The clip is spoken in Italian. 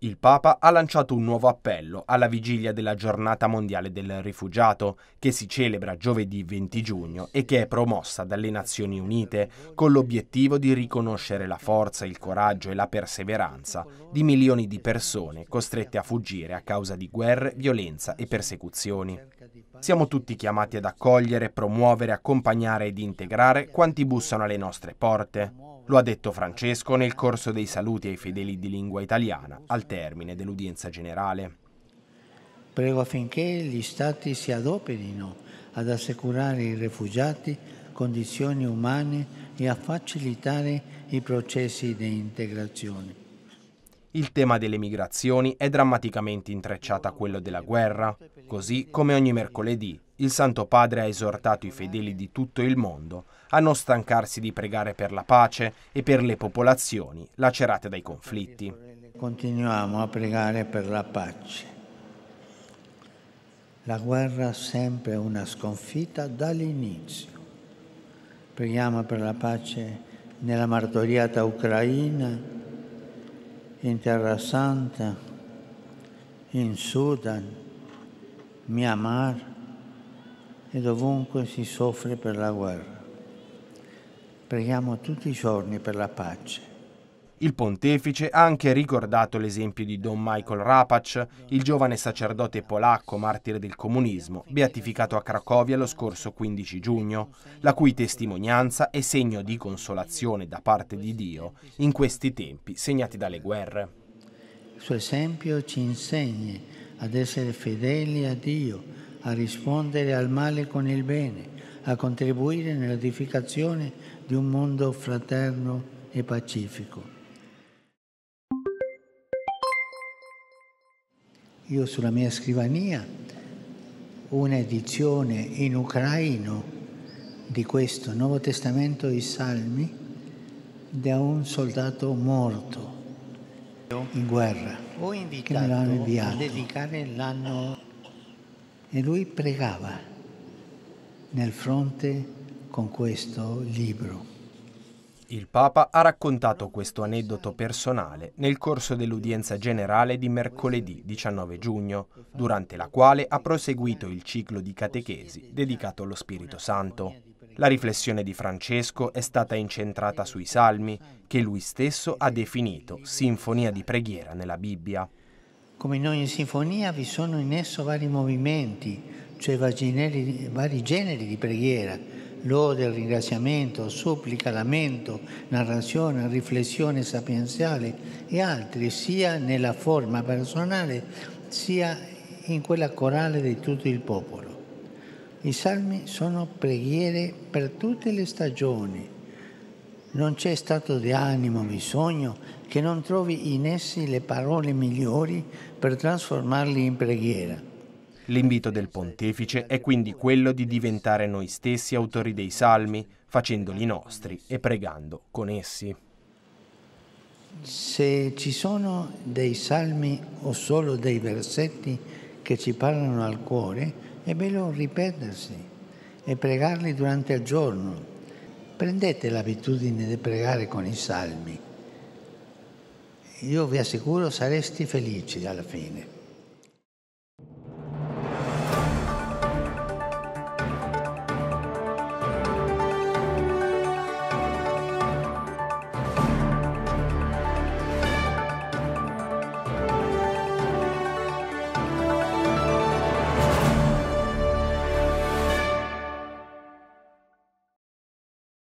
Il Papa ha lanciato un nuovo appello alla vigilia della giornata mondiale del rifugiato, che si celebra giovedì 20 giugno e che è promossa dalle Nazioni Unite, con l'obiettivo di riconoscere la forza, il coraggio e la perseveranza di milioni di persone costrette a fuggire a causa di guerre, violenza e persecuzioni. Siamo tutti chiamati ad accogliere, promuovere, accompagnare ed integrare quanti bussano alle nostre porte lo ha detto Francesco nel corso dei saluti ai fedeli di lingua italiana al termine dell'udienza generale. Prego affinché gli Stati si adoperino ad assicurare ai rifugiati condizioni umane e a facilitare i processi di integrazione. Il tema delle migrazioni è drammaticamente intrecciato a quello della guerra, così come ogni mercoledì il Santo Padre ha esortato i fedeli di tutto il mondo a non stancarsi di pregare per la pace e per le popolazioni lacerate dai conflitti. Continuiamo a pregare per la pace. La guerra è sempre una sconfitta dall'inizio. Preghiamo per la pace nella martoriata Ucraina in Terra Santa, in Sudan, Myanmar e dovunque si soffre per la guerra. Preghiamo tutti i giorni per la pace. Il pontefice ha anche ricordato l'esempio di Don Michael Rapac, il giovane sacerdote polacco martire del comunismo, beatificato a Cracovia lo scorso 15 giugno, la cui testimonianza è segno di consolazione da parte di Dio in questi tempi segnati dalle guerre. Il suo esempio ci insegna ad essere fedeli a Dio, a rispondere al male con il bene, a contribuire nell'edificazione di un mondo fraterno e pacifico. Io sulla mia scrivania un'edizione in ucraino di questo Nuovo Testamento i Salmi da un soldato morto in guerra Ho invitato che a dedicare l'anno e lui pregava nel fronte con questo libro. Il Papa ha raccontato questo aneddoto personale nel corso dell'udienza generale di mercoledì 19 giugno, durante la quale ha proseguito il ciclo di catechesi dedicato allo Spirito Santo. La riflessione di Francesco è stata incentrata sui salmi, che lui stesso ha definito sinfonia di preghiera nella Bibbia. Come in ogni sinfonia vi sono in esso vari movimenti, cioè vari generi, vari generi di preghiera lode, ringraziamento, supplica, lamento, narrazione, riflessione sapienziale e altri, sia nella forma personale sia in quella corale di tutto il popolo. I salmi sono preghiere per tutte le stagioni. Non c'è stato di animo, bisogno che non trovi in essi le parole migliori per trasformarli in preghiera L'invito del pontefice è quindi quello di diventare noi stessi autori dei salmi, facendoli nostri e pregando con essi. Se ci sono dei salmi o solo dei versetti che ci parlano al cuore, è bello ripetersi e pregarli durante il giorno. Prendete l'abitudine di pregare con i salmi. Io vi assicuro saresti felici alla fine.